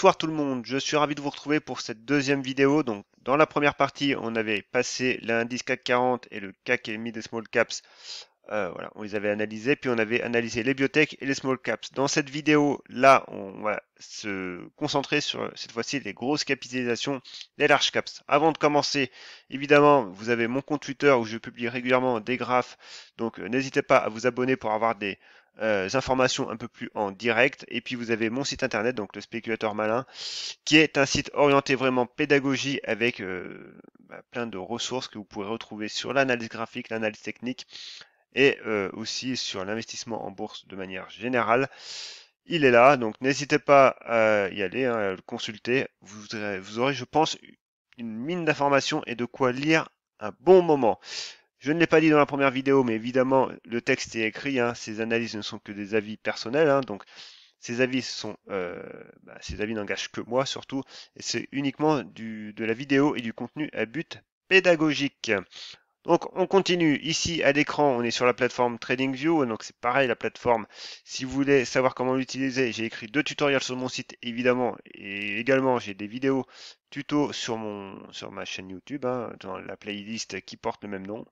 Bonsoir tout le monde, je suis ravi de vous retrouver pour cette deuxième vidéo. Donc, dans la première partie, on avait passé l'indice CAC 40 et le CAC et mid small caps. Euh, voilà, on les avait analysés, puis on avait analysé les biotech et les small caps. Dans cette vidéo, là, on va se concentrer sur cette fois-ci les grosses capitalisations les large caps. Avant de commencer, évidemment, vous avez mon compte Twitter où je publie régulièrement des graphes, donc euh, n'hésitez pas à vous abonner pour avoir des euh, informations un peu plus en direct. Et puis vous avez mon site internet, donc le spéculateur malin, qui est un site orienté vraiment pédagogie avec euh, bah, plein de ressources que vous pourrez retrouver sur l'analyse graphique, l'analyse technique et euh, aussi sur l'investissement en bourse de manière générale il est là, donc n'hésitez pas à y aller, hein, à le consulter. vous aurez, je pense, une mine d'informations et de quoi lire un bon moment. Je ne l'ai pas dit dans la première vidéo, mais évidemment, le texte est écrit. Hein. ces analyses ne sont que des avis personnels. Hein. donc, ces avis sont, euh, bah, ces avis n'engagent que moi surtout, et c'est uniquement du, de la vidéo et du contenu à but pédagogique. Donc on continue. Ici à l'écran, on est sur la plateforme TradingView. Donc c'est pareil la plateforme. Si vous voulez savoir comment l'utiliser, j'ai écrit deux tutoriels sur mon site évidemment. Et également j'ai des vidéos tuto sur mon sur ma chaîne YouTube, hein, dans la playlist qui porte le même nom.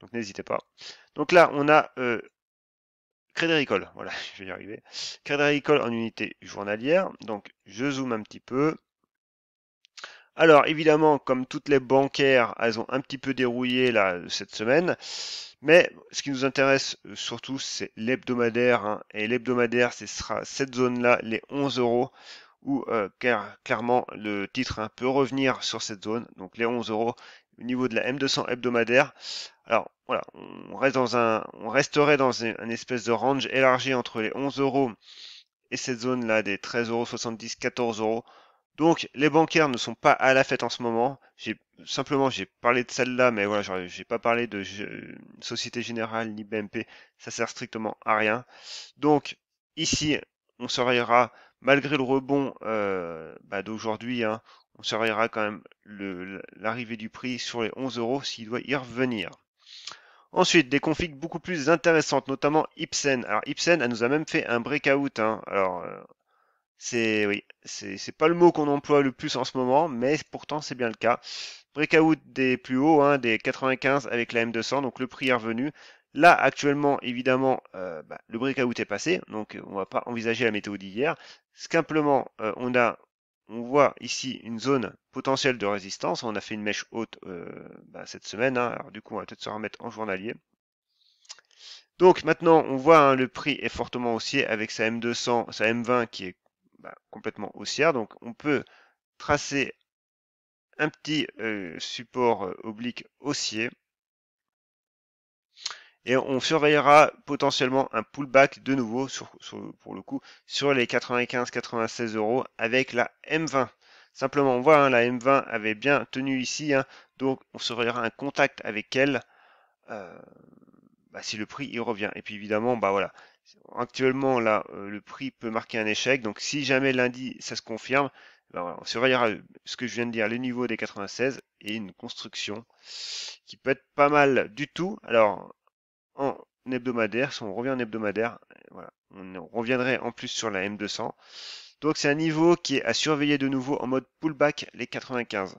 Donc n'hésitez pas. Donc là, on a euh, Crédit Voilà, je vais y arriver. Crédit en unité journalière. Donc je zoome un petit peu. Alors évidemment, comme toutes les bancaires, elles ont un petit peu dérouillé là cette semaine. Mais ce qui nous intéresse euh, surtout, c'est l'hebdomadaire. Hein. et l'hebdomadaire, ce sera cette zone-là, les 11 euros, où euh, clairement le titre hein, peut revenir sur cette zone. Donc les 11 euros, niveau de la M200 hebdomadaire. Alors voilà, on, reste dans un, on resterait dans un espèce de range élargi entre les 11 euros et cette zone là des 13 euros, 70, 14 euros. Donc les bancaires ne sont pas à la fête en ce moment. J'ai simplement j'ai parlé de celle-là, mais voilà, j'ai pas parlé de Société Générale ni BMP. Ça sert strictement à rien. Donc ici, on surveillera malgré le rebond euh, bah, d'aujourd'hui. Hein, on surveillera quand même l'arrivée du prix sur les 11 euros s'il doit y revenir. Ensuite, des configs beaucoup plus intéressantes, notamment Ipsen. Alors Ipsen, elle nous a même fait un breakout. Hein. Alors euh, c'est oui, c'est pas le mot qu'on emploie le plus en ce moment, mais pourtant c'est bien le cas. Breakout des plus hauts, hein, des 95 avec la M200, donc le prix est revenu. Là, actuellement, évidemment, euh, bah, le breakout est passé, donc on va pas envisager la météo d'hier. Simplement, euh, on a on voit ici une zone potentielle de résistance. On a fait une mèche haute euh, bah, cette semaine. Hein. Alors, du coup, on va peut-être se remettre en journalier. Donc maintenant, on voit hein, le prix est fortement haussier avec sa M200, sa M20 qui est bah, complètement haussière. Donc on peut tracer un petit euh, support euh, oblique haussier et on surveillera potentiellement un pullback de nouveau sur, pour le coup sur les 95-96 euros avec la M20. Simplement on voit hein, la M20 avait bien tenu ici, hein. donc on surveillera un contact avec elle euh, bah, si le prix y revient. Et puis évidemment bah voilà actuellement là euh, le prix peut marquer un échec, donc si jamais lundi ça se confirme, bah, on surveillera ce que je viens de dire, le niveau des 96 et une construction qui peut être pas mal du tout. Alors en hebdomadaire, si on revient en hebdomadaire, euh, voilà, on, reviendrait en plus sur la M200. Donc c'est un niveau qui est à surveiller de nouveau en mode pullback les 95.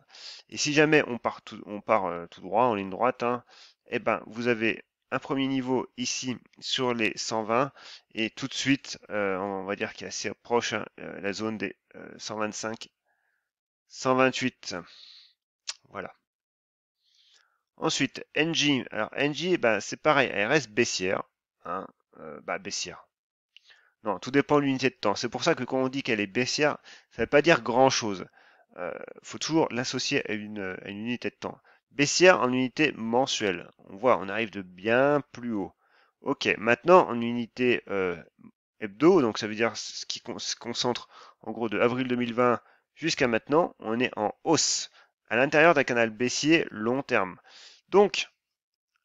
Et si jamais on part tout, on part, euh, tout droit, en ligne droite, hein, eh ben, vous avez un premier niveau ici sur les 120 et tout de suite, euh, on va dire qu'il est assez proche hein, la zone des 125, 128. Ensuite, NG, Alors, NG, eh ben, c'est pareil, elle reste baissière. Hein, euh, bah, baissière. Non, tout dépend de l'unité de temps. C'est pour ça que quand on dit qu'elle est baissière, ça ne veut pas dire grand-chose. Il euh, faut toujours l'associer à une, à une, unité de temps. Baissière en unité mensuelle. On voit, on arrive de bien plus haut. Ok, maintenant en unité euh, hebdo, donc ça veut dire ce qui se concentre en gros de avril 2020 jusqu'à maintenant, on est en hausse à l'intérieur d'un canal baissier long terme. Donc,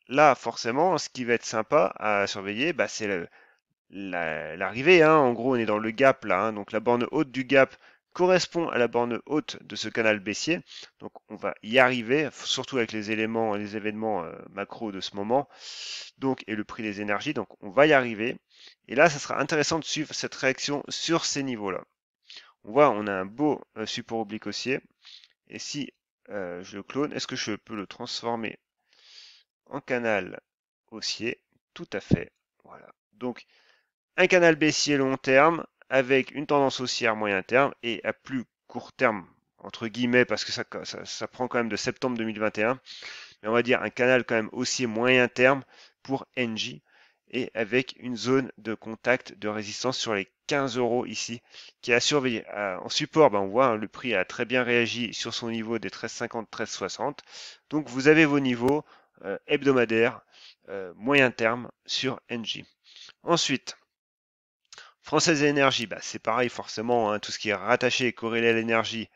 là, forcément, ce qui va être sympa à surveiller, bah, c'est l'arrivée. hein. En gros, on est dans le gap là. Hein. Donc, la borne haute du gap correspond à la borne haute de ce canal baissier. Donc, on va y arriver, surtout avec les éléments, les événements euh, macro de ce moment. Donc, et le prix des énergies. Donc, on va y arriver. Et là, ça sera intéressant de suivre cette réaction sur ces niveaux-là. On voit, on a un beau euh, support oblique haussier. Et si euh, je le clone, est-ce que je peux le transformer en canal haussier, tout à fait. Voilà. Donc, un canal baissier long terme avec une tendance haussière moyen terme et à plus court terme, entre guillemets, parce que ça, ça, ça prend quand même de septembre 2021, mais on va dire un canal quand même haussier moyen terme pour NJ et avec une zone de contact de résistance sur les 15 euros ici qui a surveillé En support, ben on voit hein, le prix a très bien réagi sur son niveau des 13,50, 13,60. Donc vous avez vos niveaux, euh, hebdomadaire euh, moyen terme sur ng Ensuite, Française Énergie, bah, c'est pareil forcément, hein, tout ce qui est rattaché et corrélé à l'énergie,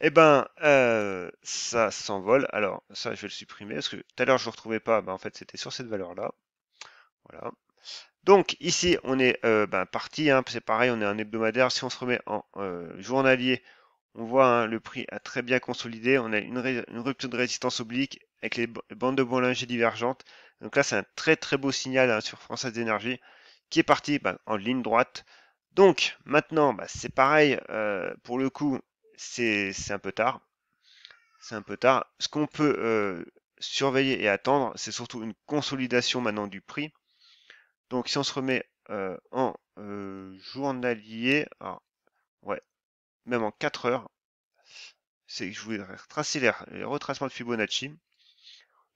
eh ben, euh, ça s'envole. Alors, ça, je vais le supprimer, parce que tout à l'heure, je ne retrouvais pas. Bah, en fait, c'était sur cette valeur-là. Voilà. Donc, ici, on est ben, parti. Hein, c'est pareil, on est en hebdomadaire. Si on se remet en journalier, on voit hein, le prix a très bien consolidé. On a une, rupture de résistance oblique avec les bandes de Bollinger divergentes. Donc là, c'est un très très beau signal hein, sur français d'énergie qui est parti bah, en ligne droite. Donc maintenant, bah, c'est pareil, euh, pour le coup, c'est un peu tard. C'est un peu tard. Ce qu'on peut euh, surveiller et attendre, c'est surtout une consolidation maintenant du prix. Donc si on se remet euh, en journalier, ouais, même en 4 heures. C'est je voulais retracer les, retracements de Fibonacci.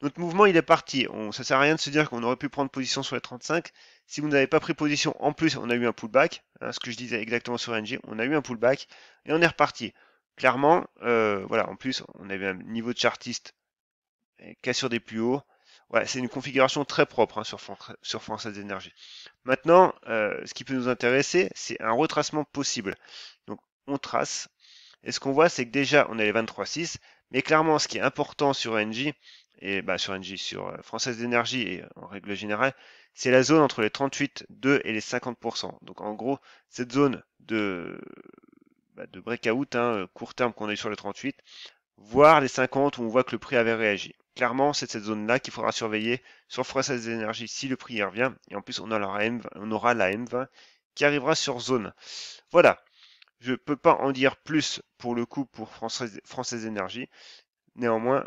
Notre mouvement, il est parti. On, ça sert à rien de se dire qu'on aurait pu prendre position sur les 35. Si vous n'avez pas pris position, en plus, on a eu un pullback. Hein, ce que je disais exactement sur NG, on a eu un pullback et on est reparti. Clairement, euh, voilà, en plus, on avait un niveau de chartiste euh, cassure des plus hauts. Ouais, c'est une configuration très propre hein, sur, France, sur d'énergie. Maintenant, euh, ce qui peut nous intéresser, c'est un retracement possible on trace. Et ce qu'on voit, c'est que déjà, on est les 23,6. Mais clairement, ce qui est important sur NG et bah, sur NG sur euh, Française d'énergie et en règle générale, c'est la zone entre les 38 2 et les 50%. Donc en gros, cette zone de, bah, de breakout, hein, euh, court terme qu'on a eu sur les 38, voire les 50 où on voit que le prix avait réagi. Clairement, c'est cette zone-là qu'il faudra surveiller sur Française d'énergie si le prix y revient. Et en plus, on, a m on aura la M20 qui arrivera sur zone. Voilà. Je ne peux pas en dire plus pour le coup pour Française, Énergie. Néanmoins,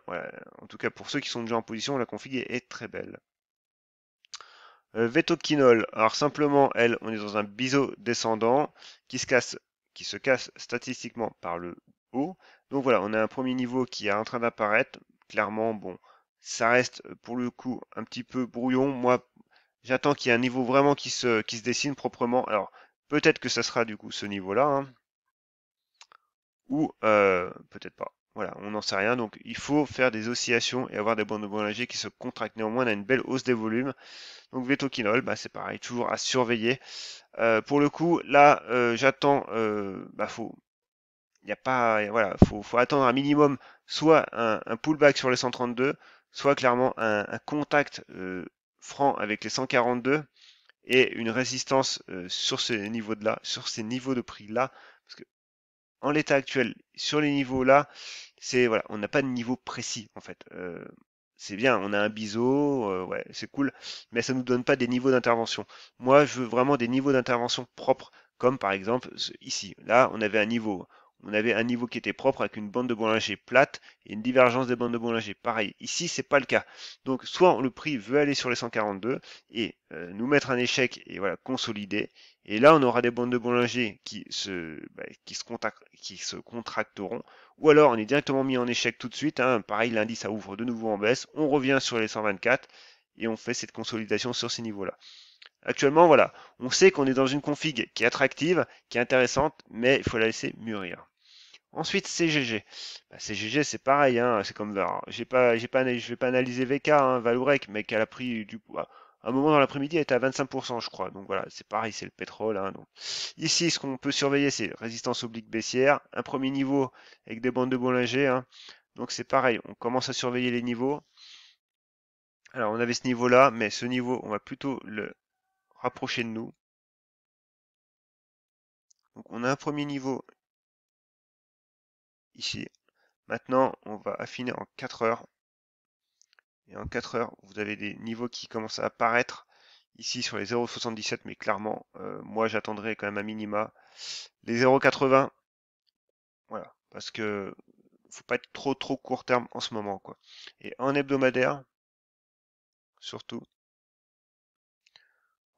en tout cas pour ceux qui sont déjà en position, la config est, très belle. Euh, Vetoquinol, alors simplement, elle, on est dans un biseau descendant qui se casse, qui se casse statistiquement par le haut. Donc voilà, on a un premier niveau qui est en train d'apparaître. Clairement, bon, ça reste euh, pour le coup un petit peu brouillon. Moi, j'attends qu'il y ait un niveau vraiment qui se, qui se dessine proprement. Alors, peut-être que ça sera du coup ce niveau-là. Hein ou euh, peut-être pas. Voilà, on n'en sait rien. Donc il faut faire des oscillations et avoir des bandes de Bollinger qui se contractent. Néanmoins, on a une belle hausse des volumes. Donc Veto bah, c'est pareil, toujours à surveiller. Euh, pour le coup, là, euh, j'attends. Euh, bah, faut, a pas, voilà, faut, faut attendre un minimum, soit un, pullback sur les 132, soit clairement un, un contact franc avec les 142 et une résistance sur ces niveaux de là, sur ces niveaux de prix là, parce que en l'état actuel, sur les niveaux là, c'est voilà, on n'a pas de niveau précis en fait. Euh, c'est bien, on a un biseau, euh, ouais, c'est cool, mais ça nous donne pas des niveaux d'intervention. Moi, je veux vraiment des niveaux d'intervention propres, comme par exemple ici. Là, on avait un niveau. On avait un niveau qui était propre avec une bande de Bollinger plate et une divergence des bandes de Bollinger. Pareil, ici, c'est pas le cas. Donc, soit le prix veut aller sur les 142 et euh, nous mettre un échec et voilà, consolider, et là, on aura des bandes de Bollinger qui se, bah, qui se, contracteront. Ou alors, on est directement mis en échec tout de suite. Hein. Pareil, lundi, ça ouvre de nouveau en baisse. On revient sur les 124 et on fait cette consolidation sur ces niveaux-là. Actuellement, voilà, on sait qu'on est dans une config qui est attractive, qui est intéressante, mais il faut la laisser mûrir. Ensuite, CGG. CGG, bah, c'est pareil, hein, c'est comme VAR. J'ai pas, vais pas analyser VK, hein, mais qu'elle a pris du poids à un moment dans l'après-midi, elle était à 25%, je crois. Donc voilà, c'est pareil, c'est le pétrole. Hein, donc. Ici, ce qu'on peut surveiller, c'est résistance oblique baissière, un premier niveau avec des bandes de Bollinger. Hein. Donc c'est pareil, on commence à surveiller les niveaux. Alors on avait ce niveau-là, mais ce niveau, on va plutôt le rapprocher de nous. Donc on a un premier niveau ici. Maintenant, on va affiner en 4 heures. Et en 4 heures, vous avez des niveaux qui commencent à apparaître ici sur les 0,77, mais clairement, euh, moi j'attendrai quand même un minima les 0,80. Voilà, parce que faut pas être trop trop court terme en ce moment quoi. Et en hebdomadaire, surtout,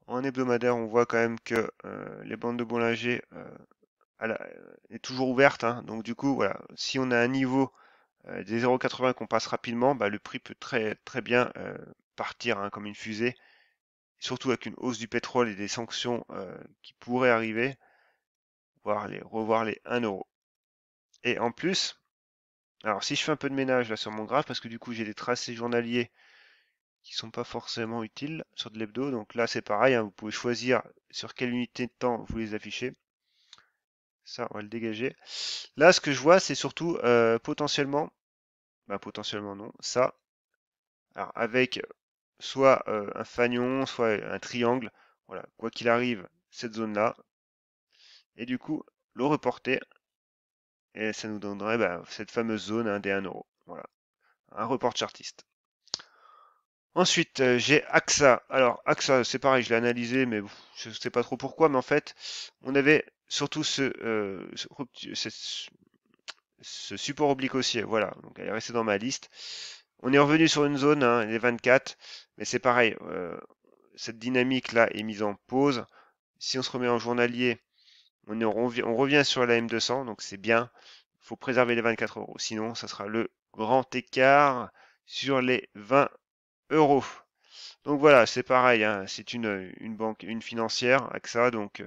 en hebdomadaire, on voit quand même que euh, les bandes de Bollinger euh, est toujours ouverte, hein. donc du coup voilà, si on a un niveau des euh, 0,80 qu'on passe rapidement, bah, le prix peut très, très bien euh, partir hein, comme une fusée, surtout avec une hausse du pétrole et des sanctions euh, qui pourraient arriver, voire les, revoir les 1 euro. Et en plus, alors si je fais un peu de ménage là sur mon graphe, parce que du coup j'ai des tracés journaliers qui sont pas forcément utiles sur de l'hebdo, donc là c'est pareil, hein, vous pouvez choisir sur quelle unité de temps vous les affichez. Ça, on va le dégager. Là, ce que je vois, c'est surtout euh, potentiellement, bah, potentiellement non, ça. Alors, avec soit euh, un fanion, soit un triangle. Voilà, quoi qu'il arrive, cette zone-là. Et du coup, le reporter. Et ça nous donnerait bah, cette fameuse zone hein, des 1 euro. Voilà. Un report chartiste. Ensuite, euh, j'ai AXA. Alors, AXA, c'est pareil, je l'ai analysé, mais je ne sais pas trop pourquoi, mais en fait, on avait surtout euh, ce, support oblique haussier. Voilà, donc elle est restée dans ma liste. On est revenu sur une zone, hein, les 24, mais c'est pareil, euh, cette dynamique-là est mise en pause. Si on se remet en journalier, on, on, revient sur la M200, donc c'est bien. Il faut préserver les 24 euros, sinon ça sera le grand écart sur les 20 euros. Donc voilà, c'est pareil, hein. c'est une, une, banque, une financière, AXA, donc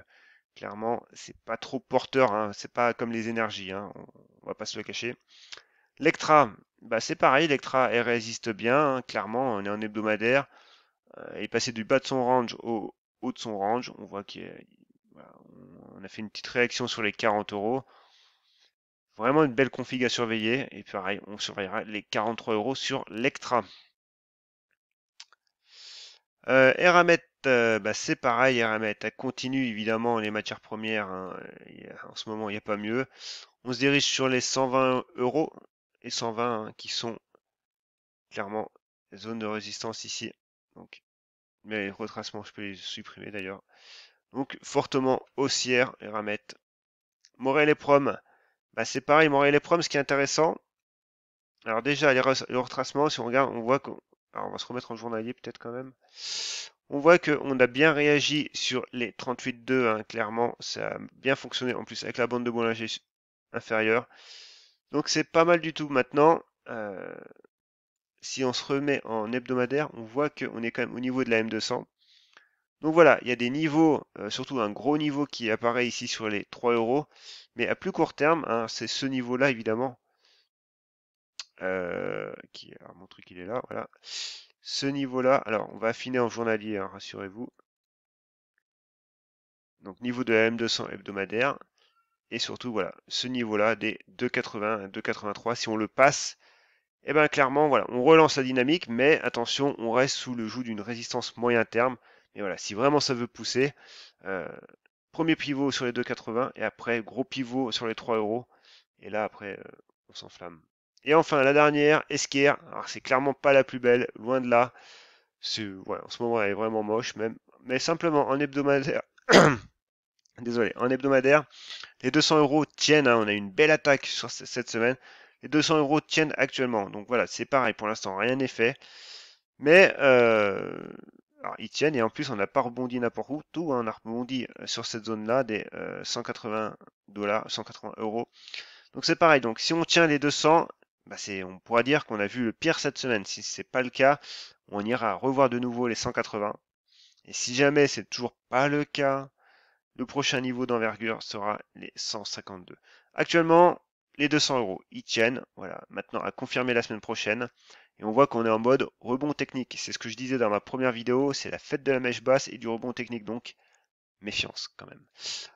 Clairement, c'est pas trop porteur, hein. c'est pas comme les énergies, hein. on, va pas se le cacher. Lectra, bah, c'est pareil, Lectra résiste bien, hein. clairement, on est en hebdomadaire. il euh, est passé du bas de son range au haut de son range. On voit qu'on a fait une petite réaction sur les 40 euros. Vraiment une belle config à surveiller. Et pareil, on surveillera les 43 euros sur Lectra. Euh, euh, bah, c'est pareil, elle hein, continue évidemment les matières premières. Hein, en ce moment, il n'y a pas mieux. On se dirige sur les 120 euros et 120 hein, qui sont clairement zones de résistance ici. Donc, mais les retracements, je peux les supprimer d'ailleurs. Donc, fortement haussière, Eramet. Morel et Prom. Bah, c'est pareil, Morel et Prom, ce qui est intéressant. Alors déjà, les, retracement retracements, si on regarde, on voit qu'on alors on va se remettre en journalier peut-être quand même. On voit qu'on a bien réagi sur les 38.2, hein, clairement, ça a bien fonctionné en plus avec la bande de boulanger inférieure. Donc c'est pas mal du tout maintenant. Euh, si on se remet en hebdomadaire, on voit qu'on est quand même au niveau de la M200. Donc voilà, il y a des niveaux, euh, surtout un gros niveau qui apparaît ici sur les 3 euros, mais à plus court terme, hein, c'est ce niveau-là évidemment. Euh, qui, alors mon truc il est là, voilà ce niveau-là, alors on va affiner en journalier, hein, rassurez-vous. Donc niveau de la M200 hebdomadaire. Et surtout, voilà, ce niveau-là des 2,80 2,83, hein, si on le passe, eh bien clairement, voilà, on relance la dynamique, mais attention, on reste sous le joug d'une résistance moyen terme. Mais voilà, si vraiment ça veut pousser, euh, premier pivot sur les 2,80 et après gros pivot sur les 3 euros. Et là, après, euh, on s'enflamme. Et enfin, la dernière, Esquire. Alors, c'est clairement pas la plus belle, loin de là. Ouais, en ce moment, elle est vraiment moche, même. Mais simplement, en hebdomadaire, désolé, en hebdomadaire, les 200 euros tiennent. Hein. on a eu une belle attaque sur cette semaine. Les 200 euros tiennent actuellement. Donc voilà, c'est pareil. Pour l'instant, rien n'est fait. Mais euh, alors, ils tiennent et en plus on n'a pas rebondi n'importe où, tout, hein, on a rebondi euh, sur cette zone-là des 180 euh, dollars, 180 euros. Donc c'est pareil, donc si on tient les 200, bah, on pourra dire qu'on a vu le pire cette semaine. Si ce n'est pas le cas, on ira revoir de nouveau les 180. Et si jamais c'est toujours pas le cas, le prochain niveau d'envergure sera les 152. Actuellement, les 200 euros, ils tiennent. Voilà, maintenant à confirmer la semaine prochaine. Et on voit qu'on est en mode rebond technique. C'est ce que je disais dans ma première vidéo, c'est la fête de la mèche basse et du rebond technique. Donc, méfiance quand même.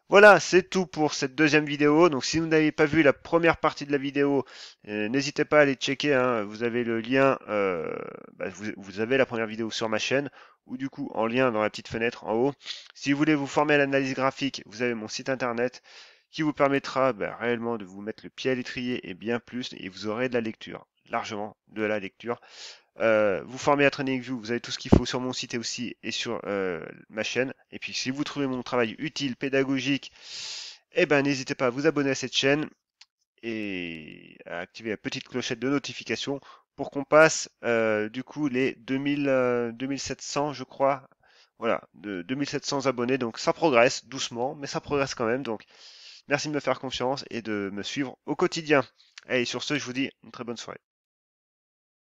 Voilà, c'est tout pour cette deuxième vidéo. Donc si vous n'avez pas vu la première partie de la vidéo, euh, n'hésitez pas à aller checker. Hein. vous avez le lien, euh, bah, vous, avez la première vidéo sur ma chaîne, ou du coup en lien dans la petite fenêtre en haut. Si vous voulez vous former à l'analyse graphique, vous avez mon site internet qui vous permettra bah, réellement de vous mettre le pied à l'étrier et bien plus, et vous aurez de la lecture, largement de la lecture. Euh, vous formez à View, vous avez tout ce qu'il faut sur mon site aussi et sur euh, ma chaîne. Et puis si vous trouvez mon travail utile, pédagogique, eh ben n'hésitez pas à vous abonner à cette chaîne et à activer la petite clochette de notification pour qu'on passe euh, du coup les 2000, 2700 je crois. Voilà, de 2700 abonnés, donc ça progresse doucement, mais ça progresse quand même. Donc merci de me faire confiance et de me suivre au quotidien. Et sur ce, je vous dis une très bonne soirée.